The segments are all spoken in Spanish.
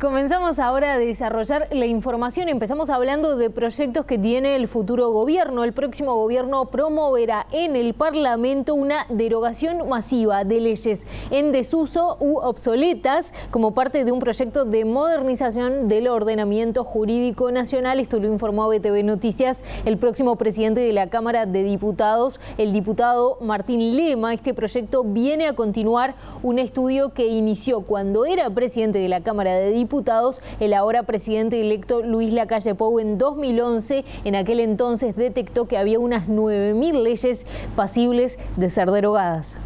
Comenzamos ahora a desarrollar la información. Empezamos hablando de proyectos que tiene el futuro gobierno. El próximo gobierno promoverá en el Parlamento una derogación masiva de leyes en desuso u obsoletas como parte de un proyecto de modernización del ordenamiento jurídico nacional. Esto lo informó BTV Noticias el próximo presidente de la Cámara de Diputados, el diputado Martín Lema. Este proyecto viene a continuar un estudio que inició cuando era presidente de la Cámara de Diputados el ahora presidente electo Luis Lacalle Pou en 2011. En aquel entonces detectó que había unas 9.000 leyes pasibles de ser derogadas.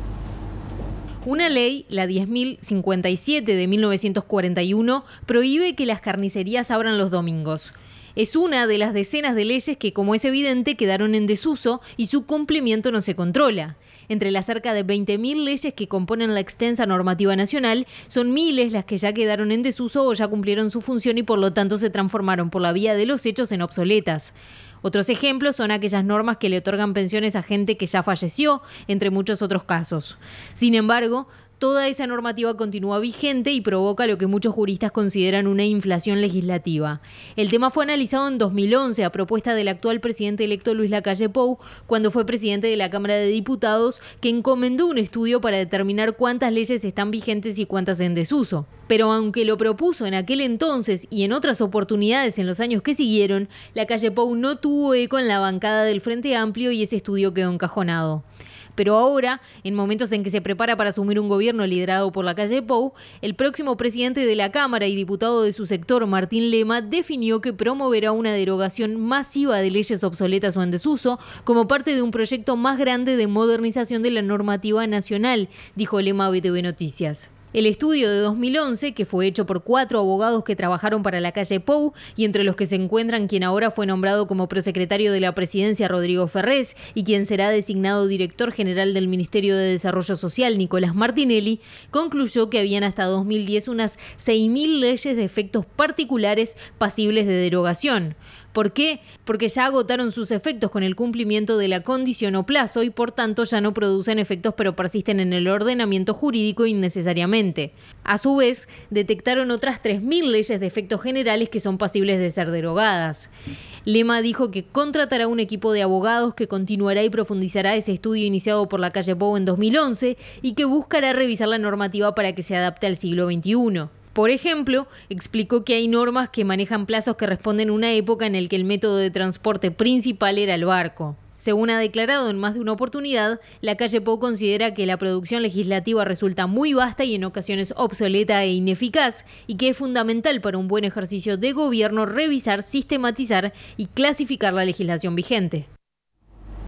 Una ley, la 10.057 de 1941, prohíbe que las carnicerías abran los domingos. Es una de las decenas de leyes que, como es evidente, quedaron en desuso y su cumplimiento no se controla. Entre las cerca de 20.000 leyes que componen la extensa normativa nacional, son miles las que ya quedaron en desuso o ya cumplieron su función y por lo tanto se transformaron por la vía de los hechos en obsoletas. Otros ejemplos son aquellas normas que le otorgan pensiones a gente que ya falleció, entre muchos otros casos. Sin embargo, toda esa normativa continúa vigente y provoca lo que muchos juristas consideran una inflación legislativa. El tema fue analizado en 2011 a propuesta del actual presidente electo Luis Lacalle Pou, cuando fue presidente de la Cámara de Diputados, que encomendó un estudio para determinar cuántas leyes están vigentes y cuántas en desuso. Pero aunque lo propuso en aquel entonces y en otras oportunidades en los años que siguieron, Lacalle Pou no tuvo eco en la bancada del Frente Amplio y ese estudio quedó encajonado. Pero ahora, en momentos en que se prepara para asumir un gobierno liderado por la calle Pou, el próximo presidente de la Cámara y diputado de su sector, Martín Lema, definió que promoverá una derogación masiva de leyes obsoletas o en desuso como parte de un proyecto más grande de modernización de la normativa nacional, dijo Lema a BTV Noticias. El estudio de 2011, que fue hecho por cuatro abogados que trabajaron para la calle Pou y entre los que se encuentran quien ahora fue nombrado como prosecretario de la presidencia Rodrigo Ferrés y quien será designado director general del Ministerio de Desarrollo Social Nicolás Martinelli, concluyó que habían hasta 2010 unas 6.000 leyes de efectos particulares pasibles de derogación. ¿Por qué? Porque ya agotaron sus efectos con el cumplimiento de la condición o plazo y por tanto ya no producen efectos pero persisten en el ordenamiento jurídico innecesariamente. A su vez, detectaron otras 3.000 leyes de efectos generales que son pasibles de ser derogadas. Lema dijo que contratará un equipo de abogados que continuará y profundizará ese estudio iniciado por la calle Pou en 2011 y que buscará revisar la normativa para que se adapte al siglo XXI. Por ejemplo, explicó que hay normas que manejan plazos que responden a una época en la que el método de transporte principal era el barco. Según ha declarado en más de una oportunidad, la calle Pou considera que la producción legislativa resulta muy vasta y en ocasiones obsoleta e ineficaz, y que es fundamental para un buen ejercicio de gobierno revisar, sistematizar y clasificar la legislación vigente.